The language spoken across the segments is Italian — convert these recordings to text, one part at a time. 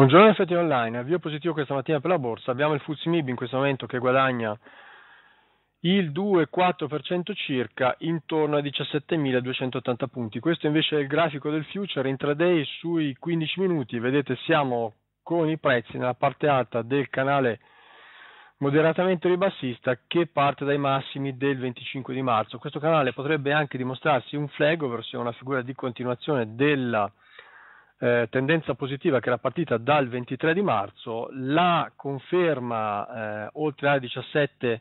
Buongiorno effetti online, avvio positivo questa mattina per la borsa, abbiamo il Fuzimib in questo momento che guadagna il 2,4% circa intorno a 17.280 punti. Questo invece è il grafico del future intraday sui 15 minuti, vedete siamo con i prezzi nella parte alta del canale moderatamente ribassista che parte dai massimi del 25 di marzo. Questo canale potrebbe anche dimostrarsi un flag, ovvero una figura di continuazione della eh, tendenza positiva che era partita dal 23 di marzo, la conferma eh, oltre alle 17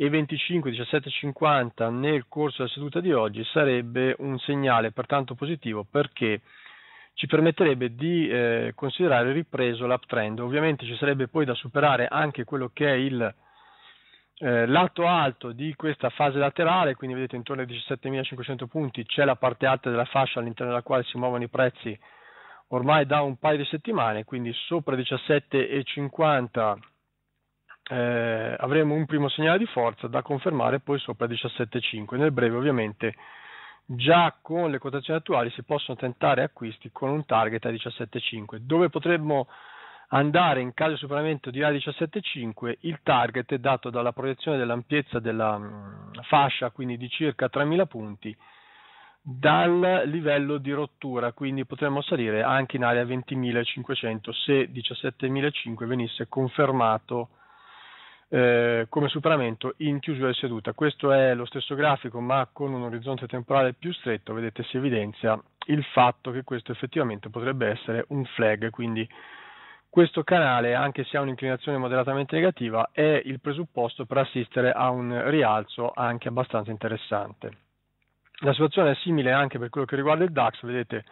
e 25, 17,50 nel corso della seduta di oggi sarebbe un segnale pertanto positivo perché ci permetterebbe di eh, considerare ripreso l'uptrend. Ovviamente ci sarebbe poi da superare anche quello che è il eh, lato alto di questa fase laterale, quindi vedete intorno ai 17.500 punti c'è la parte alta della fascia all'interno della quale si muovono i prezzi ormai da un paio di settimane, quindi sopra 17,50 eh, avremo un primo segnale di forza da confermare poi sopra 17,5. Nel breve ovviamente già con le quotazioni attuali si possono tentare acquisti con un target a 17,5. Dove potremmo andare in caso di superamento di A17,5 il target è dato dalla proiezione dell'ampiezza della mm, fascia, quindi di circa 3.000 punti, dal livello di rottura, quindi potremmo salire anche in area 20.500 se 17.500 venisse confermato eh, come superamento in chiusura di seduta. Questo è lo stesso grafico ma con un orizzonte temporale più stretto, vedete si evidenzia il fatto che questo effettivamente potrebbe essere un flag, quindi questo canale, anche se ha un'inclinazione moderatamente negativa, è il presupposto per assistere a un rialzo anche abbastanza interessante. La situazione è simile anche per quello che riguarda il DAX, vedete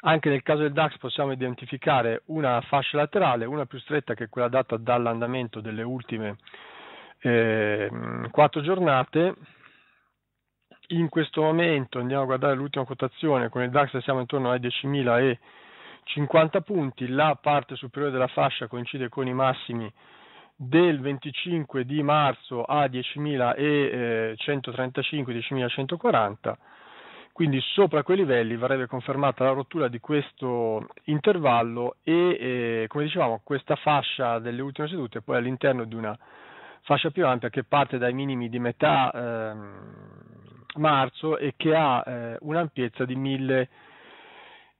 anche nel caso del DAX possiamo identificare una fascia laterale, una più stretta che quella data dall'andamento delle ultime eh, giornate. In questo momento andiamo a guardare l'ultima quotazione, con il DAX siamo intorno ai 10.050 punti, la parte superiore della fascia coincide con i massimi del 25 di marzo a 10.135-10.140, eh, quindi sopra quei livelli verrebbe confermata la rottura di questo intervallo e eh, come dicevamo questa fascia delle ultime sedute poi all'interno di una fascia più ampia che parte dai minimi di metà eh, marzo e che ha eh, un'ampiezza di 1.000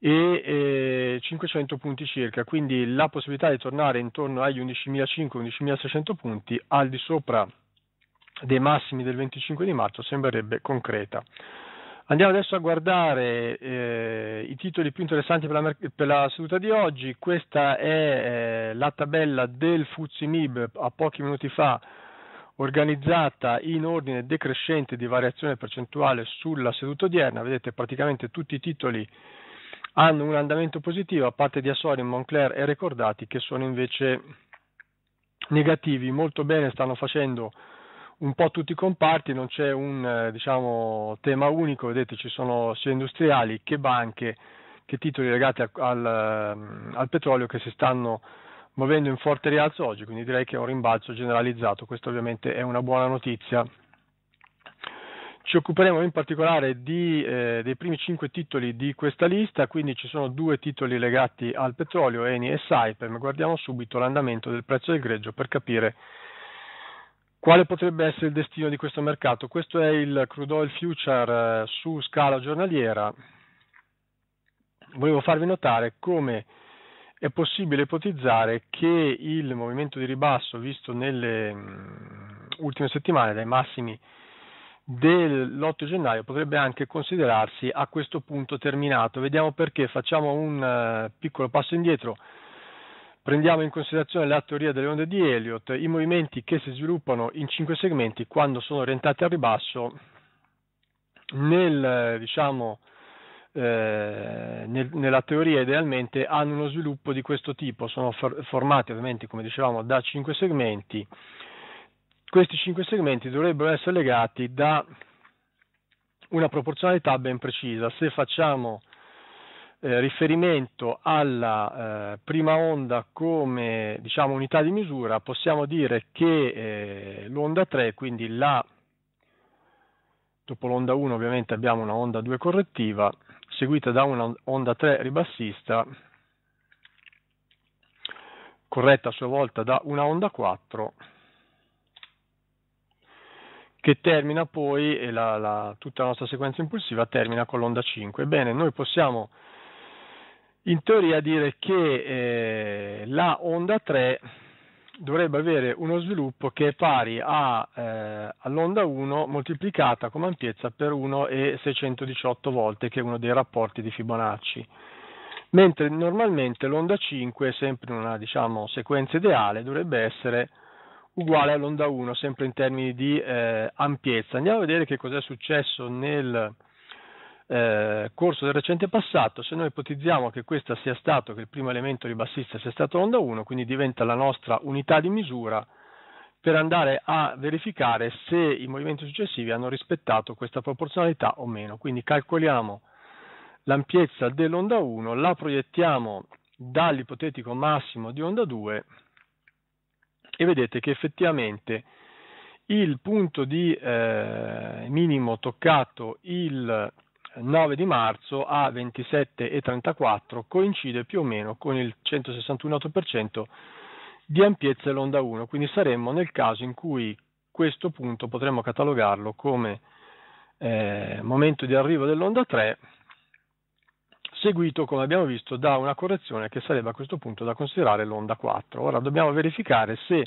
e eh, 500 punti circa, quindi la possibilità di tornare intorno agli 11.500-11.600 punti al di sopra dei massimi del 25 di marzo sembrerebbe concreta. Andiamo adesso a guardare eh, i titoli più interessanti per la, per la, seduta di oggi. Questa è eh, la tabella del Fuzimib a pochi minuti fa organizzata in ordine decrescente di variazione percentuale sulla seduta odierna. Vedete praticamente tutti i titoli hanno un andamento positivo, a parte di Assorio, Moncler e Recordati che sono invece negativi. Molto bene stanno facendo un po' tutti i comparti, non c'è un eh, diciamo, tema unico, vedete ci sono sia industriali che banche che titoli legati al, al, ehm, al petrolio che si stanno muovendo in forte rialzo oggi, quindi direi che è un rimbalzo generalizzato, questa ovviamente è una buona notizia. Ci occuperemo in particolare di, eh, dei primi cinque titoli di questa lista, quindi ci sono due titoli legati al petrolio, Eni e Saipem. Guardiamo subito l'andamento del prezzo del greggio per capire quale potrebbe essere il destino di questo mercato. Questo è il crude oil future eh, su scala giornaliera. Volevo farvi notare come è possibile ipotizzare che il movimento di ribasso visto nelle mh, mm, ultime settimane dai massimi dell'8 gennaio potrebbe anche considerarsi a questo punto terminato. Vediamo perché, facciamo un eh, piccolo passo indietro. Prendiamo in considerazione la teoria delle onde di Elliott, i movimenti che si sviluppano in cinque segmenti quando sono orientati a ribasso nel, eh, diciamo, eh, nel, nella teoria idealmente hanno uno sviluppo di questo tipo, sono for- formati ovviamente come dicevamo da cinque segmenti questi cinque segmenti dovrebbero essere legati da una proporzionalità ben precisa. Se facciamo eh, riferimento alla eh, prima onda come diciamo, unità di misura, possiamo dire che eh, l'onda 3, quindi la, dopo l'onda 1 ovviamente abbiamo una onda 2 correttiva, seguita da una onda 3 ribassista, corretta a sua volta da una onda 4, che termina poi, la, la, tutta la nostra sequenza impulsiva termina con l'onda 5. Ebbene, noi possiamo in teoria dire che eh, la onda 3 dovrebbe avere uno sviluppo che è pari a, eh, all'onda 1 moltiplicata come ampiezza per 1,618 volte, che è uno dei rapporti di Fibonacci. Mentre normalmente l'onda 5, sempre in una diciamo, sequenza ideale, dovrebbe essere uguale all'onda 1, sempre in termini di eh, ampiezza. Andiamo a vedere che cos'è successo nel eh, corso del recente passato. Se noi ipotizziamo che questa sia stato, che il primo elemento ribassista sia stato l'onda 1, quindi diventa la nostra unità di misura per andare a verificare se i movimenti successivi hanno rispettato questa proporzionalità o meno. Quindi calcoliamo l'ampiezza dell'onda 1, la proiettiamo dall'ipotetico massimo di onda 2 e vedete che effettivamente il punto di eh, minimo toccato il 9 di marzo a 27,34 coincide più o meno con il 161,8% di ampiezza dell'onda 1, quindi saremmo nel caso in cui questo punto potremmo catalogarlo come eh, momento di arrivo dell'onda 3 seguito, come abbiamo visto, da una correzione che sarebbe a questo punto da considerare l'onda 4. Ora dobbiamo verificare se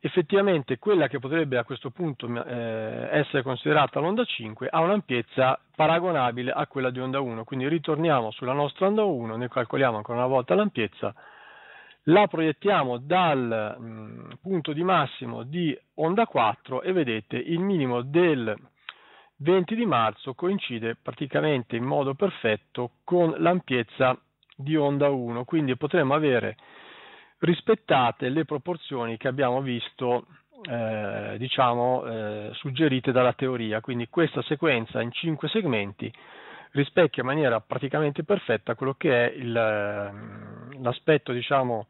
effettivamente quella che potrebbe a questo punto eh, essere considerata l'onda 5 ha un'ampiezza paragonabile a quella di onda 1, quindi ritorniamo sulla nostra onda 1, ne calcoliamo ancora una volta l'ampiezza, la proiettiamo dal mh, punto di massimo di onda 4 e vedete il minimo del 20 di marzo coincide praticamente in modo perfetto con l'ampiezza di onda 1, quindi potremmo avere rispettate le proporzioni che abbiamo visto eh, diciamo eh, suggerite dalla teoria, quindi questa sequenza in 5 segmenti rispecchia in maniera praticamente perfetta quello che è il, ehm, l'aspetto diciamo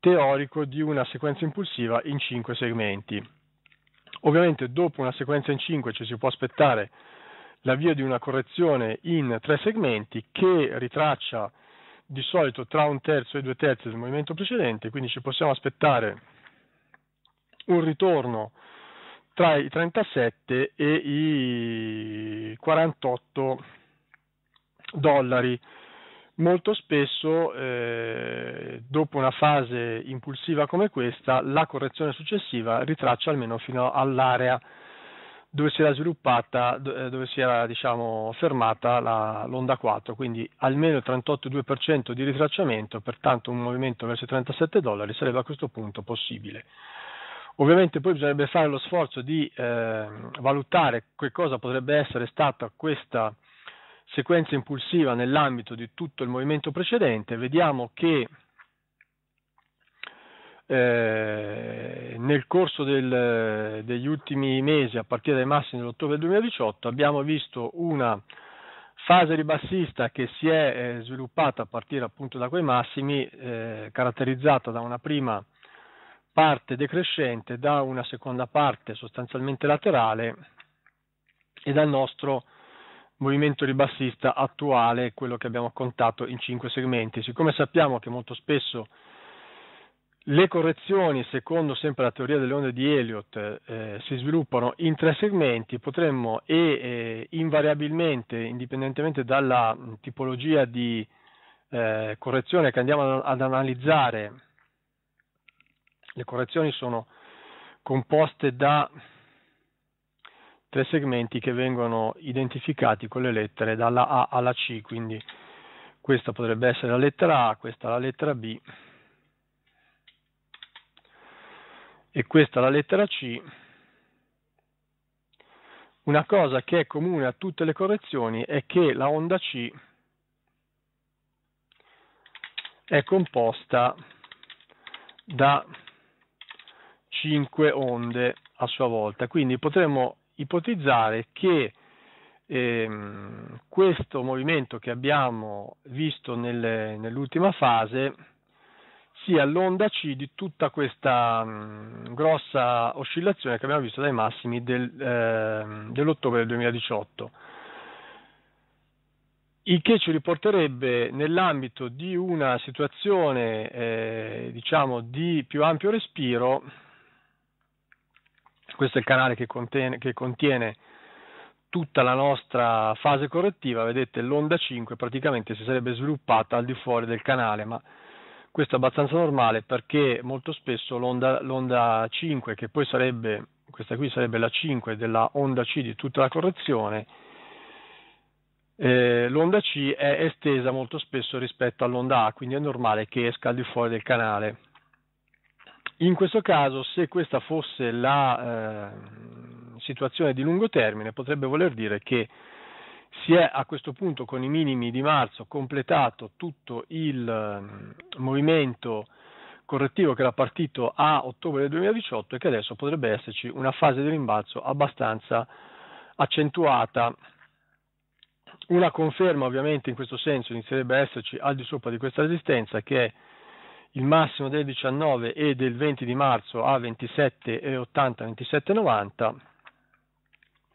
teorico di una sequenza impulsiva in 5 segmenti. Ovviamente dopo una sequenza in 5 ci si può aspettare l'avvio di una correzione in tre segmenti che ritraccia di solito tra un terzo e due terzi del movimento precedente, quindi ci possiamo aspettare un ritorno tra i 37 e i 48 dollari molto spesso eh, dopo una fase impulsiva come questa la correzione successiva ritraccia almeno fino all'area dove si era sviluppata, eh, dove si era diciamo, fermata la, l'onda 4, quindi almeno il 38,2% di ritracciamento, pertanto un movimento verso i 37 dollari sarebbe a questo punto possibile. Ovviamente poi bisognerebbe fare lo sforzo di eh, valutare che cosa potrebbe essere stata questa sequenza impulsiva nell'ambito di tutto il movimento precedente, vediamo che eh, nel corso del, degli ultimi mesi, a partire dai massimi dell'ottobre 2018, abbiamo visto una fase ribassista che si è eh, sviluppata a partire appunto da quei massimi, eh, caratterizzata da una prima parte decrescente, da una seconda parte sostanzialmente laterale e dal nostro movimento ribassista attuale, quello che abbiamo contato in cinque segmenti. Siccome sappiamo che molto spesso le correzioni, secondo sempre la teoria delle onde di Elliott, eh, si sviluppano in tre segmenti, potremmo e eh, invariabilmente, indipendentemente dalla mm, tipologia di eh, correzione che andiamo ad analizzare, le correzioni sono composte da tre segmenti che vengono identificati con le lettere dalla A alla C, quindi questa potrebbe essere la lettera A, questa la lettera B e questa la lettera C. Una cosa che è comune a tutte le correzioni è che la onda C è composta da 5 onde a sua volta, quindi potremmo ipotizzare che ehm, questo movimento che abbiamo visto nel, nell'ultima fase sia l'onda C di tutta questa mh, mm, grossa oscillazione che abbiamo visto dai massimi del, eh, dell'ottobre del 2018 il che ci riporterebbe nell'ambito di una situazione eh, diciamo di più ampio respiro questo è il canale che contiene, che contiene tutta la nostra fase correttiva, vedete l'onda 5 praticamente si sarebbe sviluppata al di fuori del canale, ma questo è abbastanza normale perché molto spesso l'onda, l'onda 5, che poi sarebbe, questa qui sarebbe la 5 della onda C di tutta la correzione, eh, l'onda C è estesa molto spesso rispetto all'onda A, quindi è normale che esca al di fuori del canale. In questo caso, se questa fosse la eh, situazione di lungo termine, potrebbe voler dire che si è a questo punto con i minimi di marzo completato tutto il ehm, movimento correttivo che era partito a ottobre del 2018 e che adesso potrebbe esserci una fase di rimbalzo abbastanza accentuata. Una conferma ovviamente in questo senso inizierebbe a esserci al di sopra di questa resistenza che è il massimo del 19 e del 20 di marzo a 27,80, 27,90,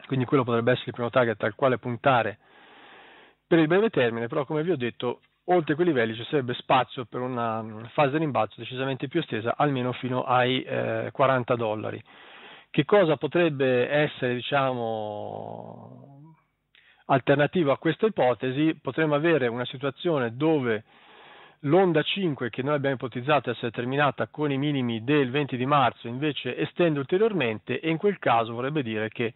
quindi quello potrebbe essere il primo target al quale puntare per il breve termine, però come vi ho detto oltre quei livelli ci sarebbe spazio per una fase di rimbalzo decisamente più estesa, almeno fino ai eh, 40 dollari. Che cosa potrebbe essere, diciamo, alternativa a questa ipotesi? Potremmo avere una situazione dove L'onda 5 che noi abbiamo ipotizzato essere terminata con i minimi del 20 di marzo invece estende ulteriormente e in quel caso vorrebbe dire che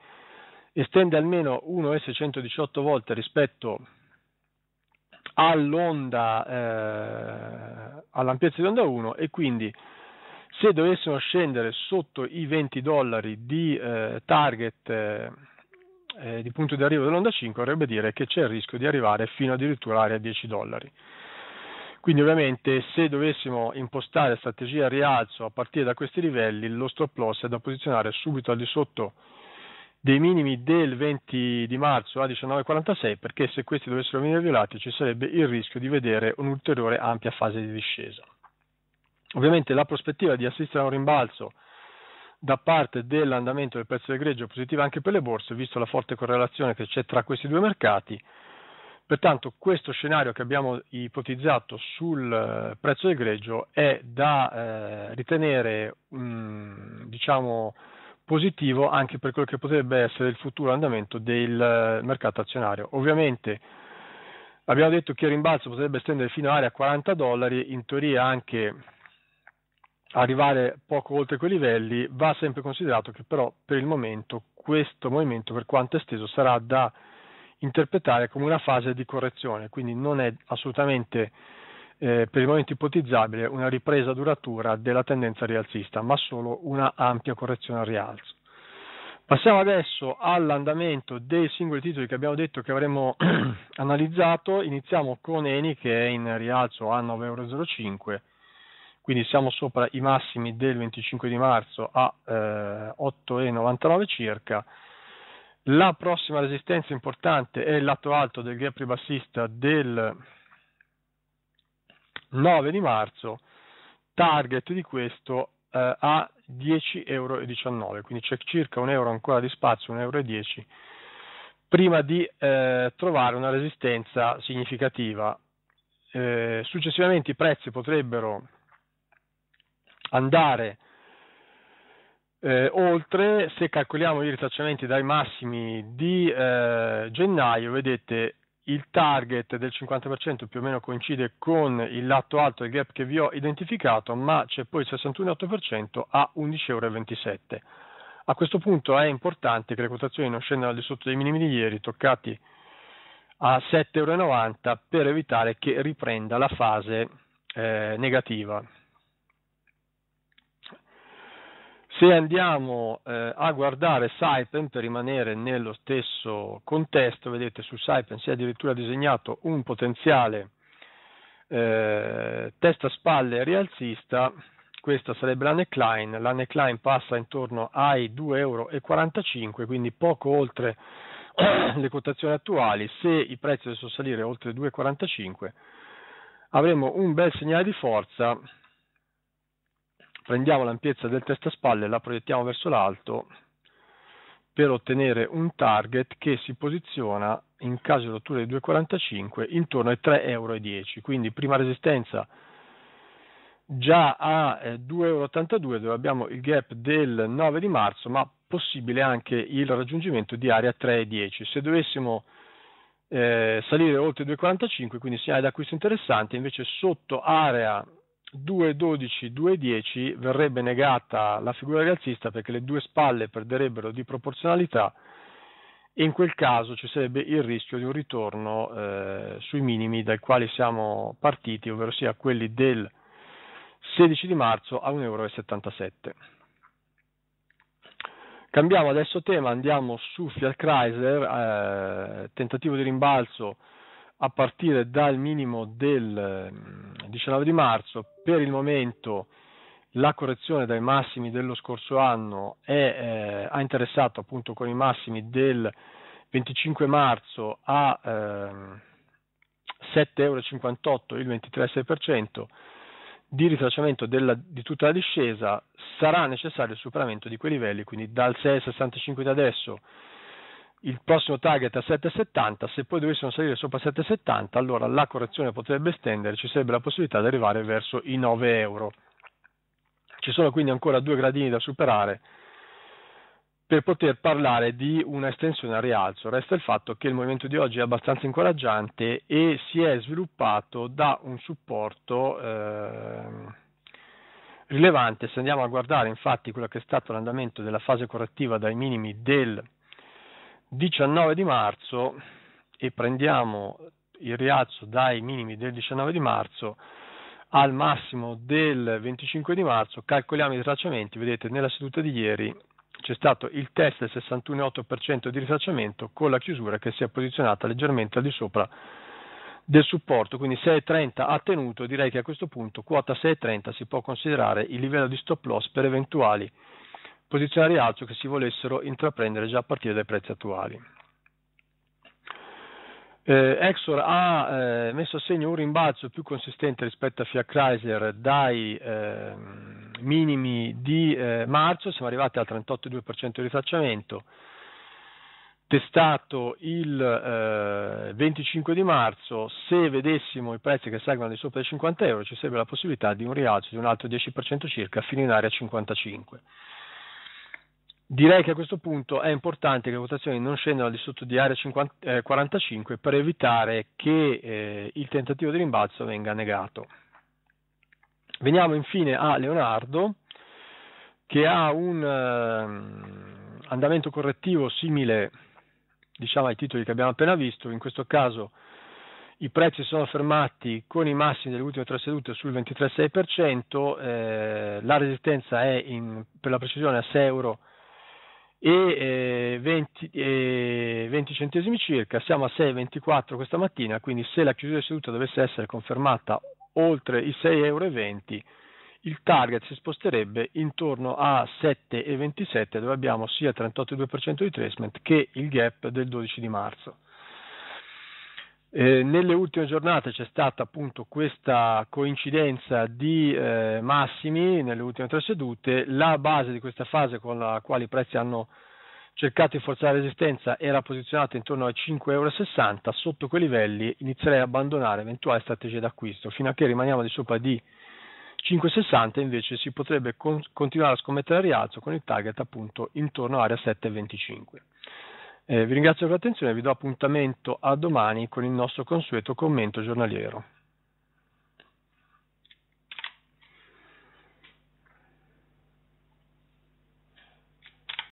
estende almeno 1S118 volte rispetto all'onda, eh, all'ampiezza di onda 1 e quindi se dovessimo scendere sotto i 20 dollari di eh, target eh, eh, di punto di arrivo dell'onda 5 vorrebbe dire che c'è il rischio di arrivare fino addirittura all'area 10 dollari. Quindi ovviamente se dovessimo impostare strategia rialzo a partire da questi livelli, lo stop loss è da posizionare subito al di sotto dei minimi del 20 di marzo a 19,46 perché se questi dovessero venire violati ci sarebbe il rischio di vedere un'ulteriore ampia fase di discesa. Ovviamente la prospettiva di assistere a un rimbalzo da parte dell'andamento del prezzo del greggio è positiva anche per le borse, visto la forte correlazione che c'è tra questi due mercati, Pertanto questo scenario che abbiamo ipotizzato sul eh, prezzo del greggio è da eh, ritenere mh, mm, diciamo, positivo anche per quello che potrebbe essere il futuro andamento del eh, mercato azionario. Ovviamente abbiamo detto che il rimbalzo potrebbe estendere fino all'area 40 dollari, in teoria anche arrivare poco oltre quei livelli, va sempre considerato che però per il momento questo movimento per quanto esteso sarà da interpretare come una fase di correzione, quindi non è assolutamente eh, per il momento ipotizzabile una ripresa duratura della tendenza rialzista, ma solo una ampia correzione al rialzo. Passiamo adesso all'andamento dei singoli titoli che abbiamo detto che avremmo analizzato. Iniziamo con Eni che è in rialzo a 9,05, euro, quindi siamo sopra i massimi del 25 di marzo a eh, 8,99 circa. La prossima resistenza importante è il lato alto del gap ribassista del 9 di marzo, target di questo eh, a 10,19 euro, quindi c'è circa un euro ancora di spazio, 1,10 euro prima di eh, trovare una resistenza significativa. Eh, successivamente i prezzi potrebbero andare eh, oltre, se calcoliamo i ritracciamenti dai massimi di eh, gennaio, vedete il target del 50% più o meno coincide con il lato alto del gap che vi ho identificato, ma c'è poi il 61,8% a 11,27 euro. A questo punto è importante che le quotazioni non scendano al di sotto dei minimi di ieri, toccati a 7,90 euro, per evitare che riprenda la fase eh, negativa. Se andiamo eh, a guardare Saipen, per rimanere nello stesso contesto, vedete su Saipen si è addirittura disegnato un potenziale eh, testa-spalle rialzista, questa sarebbe la neckline, la neckline passa intorno ai 2,45 euro, quindi poco oltre le quotazioni attuali, se i prezzi dovessero salire oltre 2,45 avremo un bel segnale di forza prendiamo l'ampiezza del testa-spalle e la proiettiamo verso l'alto per ottenere un target che si posiziona in caso di rottura di 2,45 intorno ai 3,10 euro. Quindi prima resistenza già a 2,82 eh, euro dove abbiamo il gap del 9 di marzo, ma possibile anche il raggiungimento di area 3,10. Se dovessimo eh, salire oltre 2,45, quindi segnali d'acquisto interessante, invece sotto area 2.12-2.10 verrebbe negata la figura rialzista perché le due spalle perderebbero di proporzionalità e in quel caso ci sarebbe il rischio di un ritorno eh, sui minimi dai quali siamo partiti, ovvero sia quelli del 16 di marzo a 1,77 euro. Cambiamo adesso tema, andiamo su Fiat Chrysler, eh, tentativo di rimbalzo a partire dal minimo del 19 ehm, di marzo. Per il momento la correzione dai massimi dello scorso anno è, eh, ha interessato appunto con i massimi del 25 marzo a eh, 7,58 euro, il 23,6% di ritracciamento della, di tutta la discesa sarà necessario il superamento di quei livelli, quindi dal 6,65 di adesso il prossimo target a 7,70, se poi dovessimo salire sopra 7,70 allora la correzione potrebbe estendere, ci sarebbe la possibilità di arrivare verso i 9 euro. Ci sono quindi ancora due gradini da superare per poter parlare di una estensione al rialzo. Resta il fatto che il movimento di oggi è abbastanza incoraggiante e si è sviluppato da un supporto eh, rilevante. Se andiamo a guardare infatti quello che è stato l'andamento della fase correttiva dai minimi del 19 di marzo e prendiamo il rialzo dai minimi del 19 di marzo al massimo del 25 di marzo, calcoliamo i ritracciamenti, vedete nella seduta di ieri c'è stato il test del 61,8% di ritracciamento con la chiusura che si è posizionata leggermente al di sopra del supporto, quindi 6,30 ha tenuto, direi che a questo punto quota 6,30 si può considerare il livello di stop loss per eventuali posizioni rialzo che si volessero intraprendere già a partire dai prezzi attuali. Eh, Exor ha eh, messo a segno un rimbalzo più consistente rispetto a Fiat Chrysler dai eh, minimi di eh, marzo, siamo arrivati al 38,2% di ritracciamento, testato il 25 eh, di marzo, se vedessimo i prezzi che salgono di sopra i 50 euro ci sarebbe la possibilità di un rialzo di un altro 10% circa fino in area 55 Direi che a questo punto è importante che le votazioni non scendano al di sotto di area 50, eh, 45 per evitare che eh, il tentativo di rimbalzo venga negato. Veniamo infine a Leonardo che ha un eh, andamento correttivo simile diciamo, ai titoli che abbiamo appena visto, in questo caso i prezzi sono fermati con i massimi delle ultime tre sedute sul 23,6%, eh, la resistenza è in, per la precisione a 6 euro e 20, e 20, centesimi circa, siamo a 6,24 questa mattina, quindi se la chiusura di seduta dovesse essere confermata oltre i 6,20 euro, il target si sposterebbe intorno a 7,27 dove abbiamo sia il 38,2% di tracement che il gap del 12 di marzo. Eh, nelle ultime giornate c'è stata appunto questa coincidenza di eh, massimi nelle ultime tre sedute, la base di questa fase con la quale i prezzi hanno cercato di forzare la resistenza era posizionata intorno ai 5,60 euro, sotto quei livelli inizierei ad abbandonare eventuali strategie d'acquisto, fino a che rimaniamo di sopra di 5,60 invece si potrebbe con- continuare a scommettere a rialzo con il target appunto intorno all'area 7,25. Eh, vi ringrazio per l'attenzione e vi do appuntamento a domani con il nostro consueto commento giornaliero.